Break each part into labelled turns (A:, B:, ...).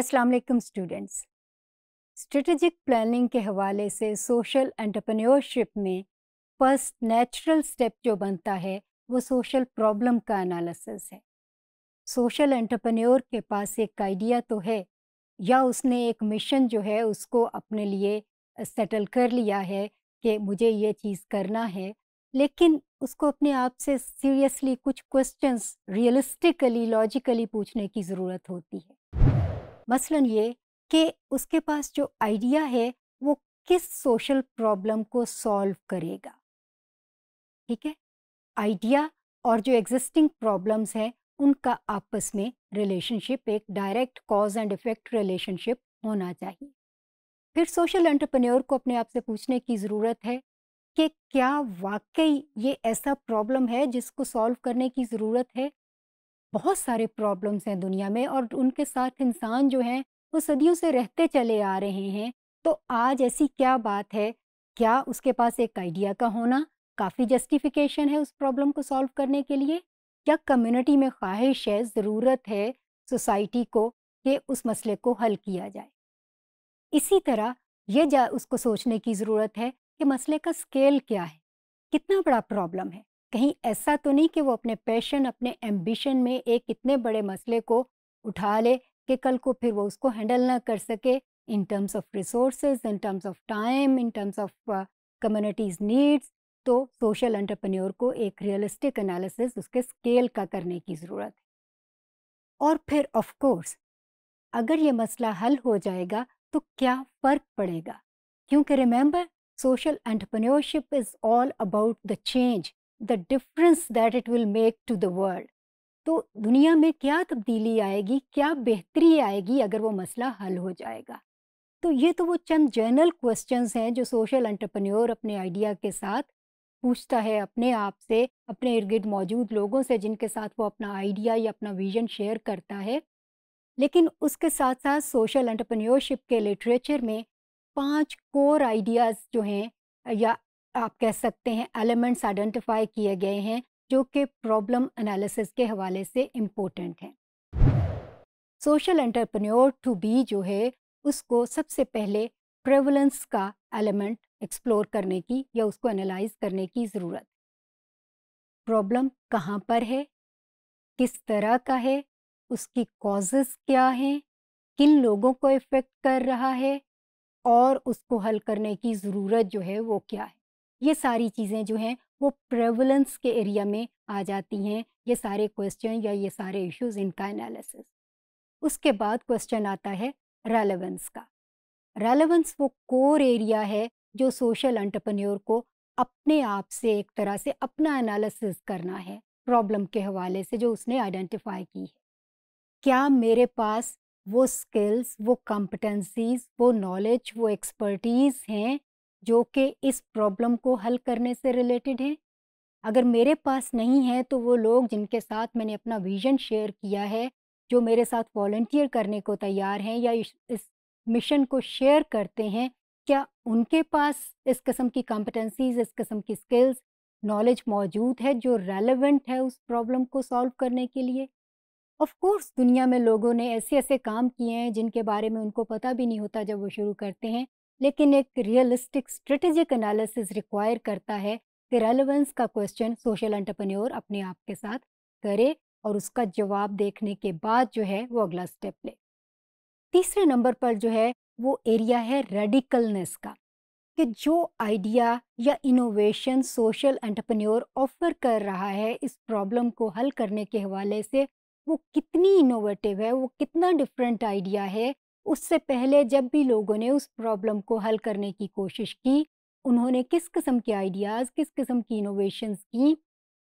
A: अस्सलाम वालेकुम students strategic planning के हवाले से सोशल एंटरप्रेन्योरशिप में फर्स्ट नेचुरल स्टेप जो बनता है वो सोशल प्रॉब्लम का एनालिसिस है सोशल एंटरप्रेन्योर के पास एक आइडिया तो है या उसने एक मिशन जो है उसको अपने लिए सेटल कर लिया है कि मुझे ये चीज़ करना है लेकिन उसको अपने आप से सीरियसली कुछ क्वेश्चंस रियलिस्टिकली लॉजिकली पूछने की ज़रूरत होती है मसलन ये कि उसके पास जो आइडिया है वो किस सोशल प्रॉब्लम को सॉल्व करेगा ठीक है आइडिया और जो एग्जिस्टिंग प्रॉब्लम्स हैं उनका आपस में रिलेशनशिप एक direct cause and effect relationship होना चाहिए फिर सोशल एंटरप्रेन्योर को अपने आप से पूछने की ज़रूरत है कि क्या वाकई ये ऐसा प्रॉब्लम है जिसको सॉल्व करने की ज़रूरत है बहुत सारे प्रॉब्लम्स हैं दुनिया में और उनके साथ इंसान जो हैं वो सदियों से रहते चले आ रहे हैं तो आज ऐसी क्या बात है क्या उसके पास एक आइडिया का होना काफ़ी जस्टिफिकेशन है उस प्रॉब्लम को सॉल्व करने के लिए क्या कम्युनिटी में ख्वाहिश है ज़रूरत है सोसाइटी को कि उस मसले को हल किया जाए इसी तरह यह जा उसको सोचने की ज़रूरत है कि मसले का स्केल क्या है कितना बड़ा प्रॉब्लम है कहीं ऐसा तो नहीं कि वो अपने पैशन अपने एम्बिशन में एक इतने बड़े मसले को उठा ले कि कल को फिर वो उसको हैंडल ना कर सके in terms of resource in terms of time in terms of communities needs तो सोशल एंटरप्रेन्योर को एक रियलिस्टिक एनालिसिस उसके स्केल का करने की ज़रूरत है और फिर ऑफ कोर्स अगर ये मसला हल हो जाएगा तो क्या फ़र्क पड़ेगा क्योंकि remember social entrepreneurship is all about the change the difference that it will make to the world तो दुनिया में क्या तब्दीली आएगी क्या बेहतरी आएगी अगर वो मसला हल हो जाएगा तो ये तो वो चंद जनरल क्वेश्चंस हैं जो सोशल एंटरप्रेन्योर अपने आइडिया के साथ पूछता है अपने आप से अपने इर्द गिर्द मौजूद लोगों से जिनके साथ वो अपना आइडिया या अपना विजन शेयर करता है लेकिन उसके साथ साथ सोशल एंटरप्रेन्योरशिप के लिटरेचर में पांच कोर आइडियाज़ जो हैं या आप कह सकते हैं एलिमेंट्स आइडेंटिफाई किए गए हैं जो कि प्रॉब्लम एनालिसिस के हवाले से इम्पोर्टेंट हैं सोशल एंटरप्रेन्योर टू बी जो है उसको सबसे पहले प्रेवलेंस का एलिमेंट एक्सप्लोर करने की या उसको एनालाइज करने की ज़रूरत प्रॉब्लम कहाँ पर है किस तरह का है उसकी कॉजेस क्या हैं किन लोगों को इफ़ेक्ट कर रहा है और उसको हल करने की ज़रूरत जो है वो क्या है ये सारी चीज़ें जो हैं वो प्रेवलेंस के एरिया में आ जाती हैं ये सारे क्वेश्चन या ये सारे इश्यूज इनका एनालिसिस उसके बाद क्वेश्चन आता है रेलेवेंस का रेलेवेंस वो कोर एरिया है जो सोशल एंटरप्रेन्योर को अपने आप से एक तरह से अपना एनालिसिस करना है प्रॉब्लम के हवाले से जो उसने आइडेंटिफाई की है क्या मेरे पास वो स्किल्स वो कॉम्पिटेंसीज वो नॉलेज वो एक्सपर्टीज़ हैं जो कि इस प्रॉब्लम को हल करने से रिलेटेड है अगर मेरे पास नहीं है तो वो लोग जिनके साथ मैंने अपना विज़न शेयर किया है जो मेरे साथ वॉल्टियर करने को तैयार हैं या इस मिशन को शेयर करते हैं क्या उनके पास इस किस्म की कॉम्पिटेंसीज इस किस्म की स्किल्स नॉलेज मौजूद है जो रेलेवेंट है उस प्रॉब्लम को सॉल्व करने के लिए ऑफ कोर्स दुनिया में लोगों ने ऐसे ऐसे काम किए हैं जिनके बारे में उनको पता भी नहीं होता जब वो शुरू करते हैं लेकिन एक रियलिस्टिक स्ट्रेटेजिक एनालिसिस रिक्वायर करता है कि रेलेवेंस का क्वेश्चन सोशल एंटरप्रेन्योर अपने आप के साथ करे और उसका जवाब देखने के बाद जो है वो अगला स्टेप ले तीसरे नंबर पर जो है वो एरिया है रेडिकलनेस का कि जो आइडिया या इनोवेशन सोशल एंटरप्रेन्योर ऑफर कर रहा है इस प्रॉब्लम को हल करने के हवाले से वो कितनी इनोवेटिव है वो कितना डिफरेंट आइडिया है उससे पहले जब भी लोगों ने उस प्रॉब्लम को हल करने की कोशिश की उन्होंने किस किस्म के आइडियाज़ किस किस्म की इनोवेशंस की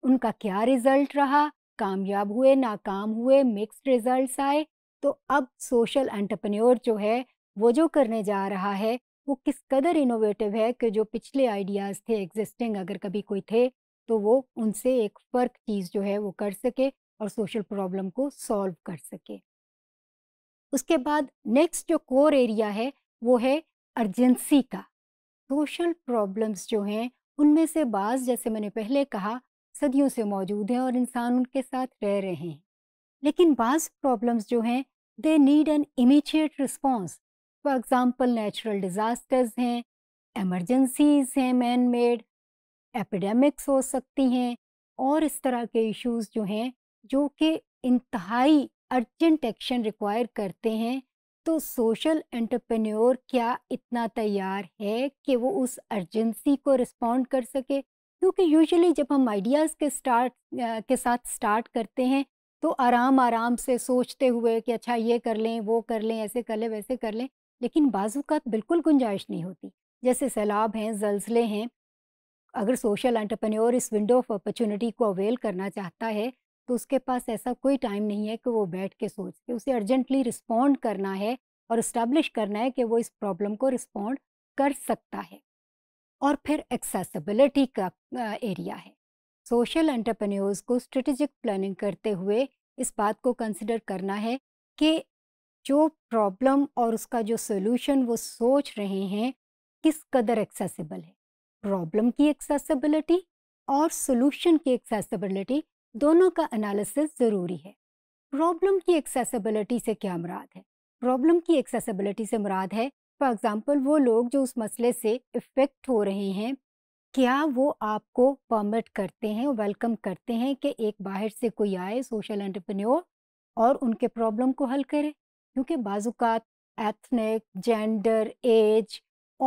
A: उनका क्या रिज़ल्ट रहा कामयाब हुए नाकाम हुए मिक्स्ड रिज़ल्ट आए तो अब सोशल एंटरप्रेन्योर जो है वो जो करने जा रहा है वो किस कदर इनोवेटिव है कि जो पिछले आइडियाज़ थे एग्जिस्टिंग अगर कभी कोई थे तो वो उनसे एक फ़र्क चीज़ जो है वो कर सके और सोशल प्रॉब्लम को सॉल्व कर सके उसके बाद नेक्स्ट जो कोर एरिया है वो है अर्जेंसी का सोशल प्रॉब्लम्स जो हैं उनमें से बाज जैसे मैंने पहले कहा सदियों से मौजूद हैं और इंसान उनके साथ रह रहे हैं लेकिन बाज प्रॉब्लम्स जो हैं they need an immediate response for example natural disasters हैं एमरजेंसीज हैं मैन मेड एपिडेमिक्स हो सकती हैं और इस तरह के इश्यूज जो हैं जो कि इंतहाई अर्जेंट एक्शन रिक्वायर करते हैं तो सोशल एंटरप्रेन्योर क्या इतना तैयार है कि वो उस अर्जेंसी को रिस्पॉन्ड कर सके क्योंकि यूजुअली जब हम आइडियाज़ के स्टार्ट के साथ स्टार्ट करते हैं तो आराम आराम से सोचते हुए कि अच्छा ये कर लें वो कर लें ऐसे कर लें वैसे कर लें लेकिन बाजूकात बिल्कुल गुंजाइश नहीं होती जैसे सैलाब हैं जल्जले हैं अगर सोशल एंटरप्रेन्योर इस विंडो ऑफ अपॉर्चुनिटी को अवेल करना चाहता है तो उसके पास ऐसा कोई टाइम नहीं है कि वो बैठ के सोच के उसे अर्जेंटली रिस्पॉन्ड करना है और इस्टेब्लिश करना है कि वो इस प्रॉब्लम को रिस्पॉन्ड कर सकता है और फिर एक्सेसिबिलिटी का एरिया है सोशल एंटरप्रेन्योर्स को स्ट्रेटजिक प्लानिंग करते हुए इस बात को कंसिडर करना है कि जो प्रॉब्लम और उसका जो सोल्यूशन वो सोच रहे हैं किस कदर एक्सेसिबल है प्रॉब्लम की एक्सेसिबिलिटी और सोल्यूशन की एक्सेसिबिलिटी दोनों का एनालिसिस ज़रूरी है प्रॉब्लम की एक्सेसिबिलिटी से क्या मुराद है प्रॉब्लम की एक्सेसिबिलिटी से मुराद है फॉर एग्ज़ाम्पल वो लोग जो उस मसले से इफ़ेक्ट हो रहे हैं क्या वो आपको परमिट करते हैं वेलकम करते हैं कि एक बाहर से कोई आए सोशल एंटरप्रेन्योर और उनके प्रॉब्लम को हल करे क्योंकि बाजुकात एथनिक जेंडर एज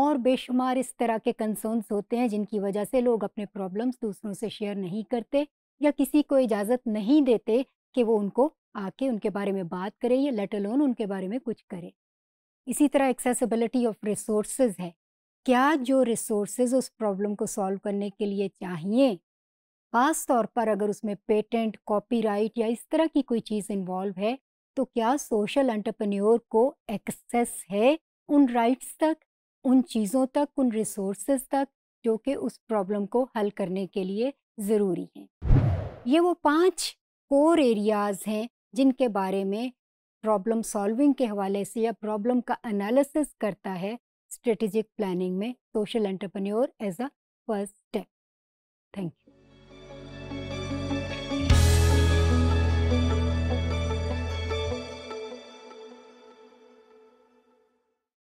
A: और बेशुमार इस तरह के कंसर्न्स होते हैं जिनकी वजह से लोग अपने प्रॉब्लम्स दूसरों से शेयर नहीं करते या किसी को इजाज़त नहीं देते कि वो उनको आके उनके बारे में बात करें या लेट लोन उनके बारे में कुछ करें इसी तरह एक्सेसिबिलिटी ऑफ रिसोर्स है क्या जो रिसोर्स उस प्रॉब्लम को सॉल्व करने के लिए चाहिए ख़ास तौर पर अगर उसमें पेटेंट कॉपीराइट या इस तरह की कोई चीज़ इन्वॉल्व है तो क्या सोशल एंटरप्रेन्योर को एक्सेस है उन राइट्स तक उन चीज़ों तक उन रिसोर्स तक जो कि उस प्रॉब्लम को हल करने के लिए ज़रूरी हैं ये वो पांच कोर एरियाज़ हैं जिनके बारे में प्रॉब्लम सॉल्विंग के हवाले से या प्रॉब्लम का एनालिसिस करता है स्ट्रेटेजिक प्लानिंग में social entrepreneur as a first step thank you